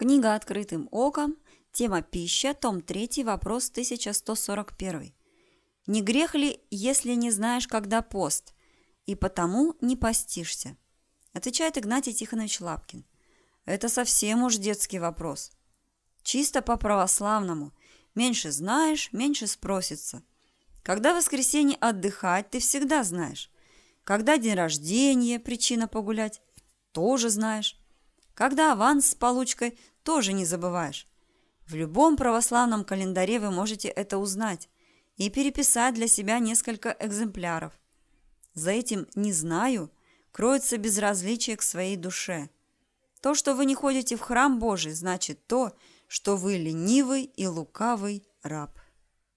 Книга «Открытым оком», тема «Пища», том 3, вопрос 1141. «Не грех ли, если не знаешь, когда пост, и потому не постишься?» Отвечает Игнатий Тихонович Лапкин. «Это совсем уж детский вопрос. Чисто по-православному. Меньше знаешь, меньше спросится. Когда в воскресенье отдыхать, ты всегда знаешь. Когда день рождения, причина погулять, тоже знаешь когда аванс с получкой тоже не забываешь. В любом православном календаре вы можете это узнать и переписать для себя несколько экземпляров. За этим «не знаю» кроется безразличие к своей душе. То, что вы не ходите в храм Божий, значит то, что вы ленивый и лукавый раб.